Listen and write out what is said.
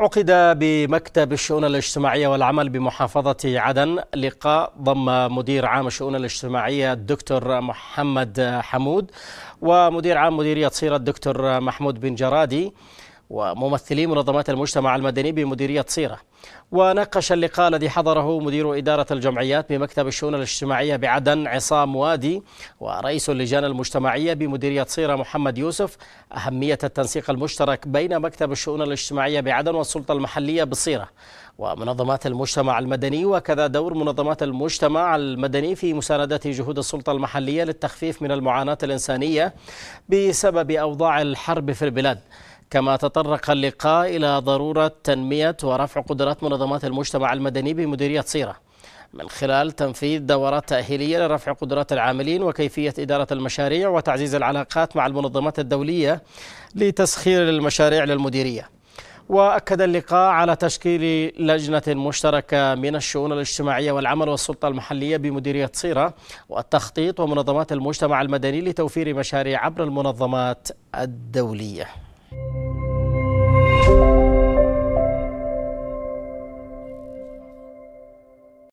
عقد بمكتب الشؤون الاجتماعية والعمل بمحافظة عدن لقاء ضم مدير عام الشؤون الاجتماعية الدكتور محمد حمود ومدير عام مديرية صيرة الدكتور محمود بن جرادي وممثلي منظمات المجتمع المدني بمديرية صيرة وناقش اللقاء الذي حضره مدير إدارة الجمعيات بمكتب الشؤون الاجتماعية بعدن عصام وادي ورئيس اللجان المجتمعية بمديرية صيرة محمد يوسف أهمية التنسيق المشترك بين مكتب الشؤون الاجتماعية بعدن والسلطة المحلية بصيرة ومنظمات المجتمع المدني وكذا دور منظمات المجتمع المدني في مساندة جهود السلطة المحلية للتخفيف من المعاناة الإنسانية بسبب أوضاع الحرب في البلاد كما تطرق اللقاء إلى ضرورة تنمية ورفع قدرات منظمات المجتمع المدني بمديرية صيرة من خلال تنفيذ دورات تأهيلية لرفع قدرات العاملين وكيفية إدارة المشاريع وتعزيز العلاقات مع المنظمات الدولية لتسخير المشاريع للمديرية وأكد اللقاء على تشكيل لجنة مشتركة من الشؤون الاجتماعية والعمل والسلطة المحلية بمديرية صيرة والتخطيط ومنظمات المجتمع المدني لتوفير مشاريع عبر المنظمات الدولية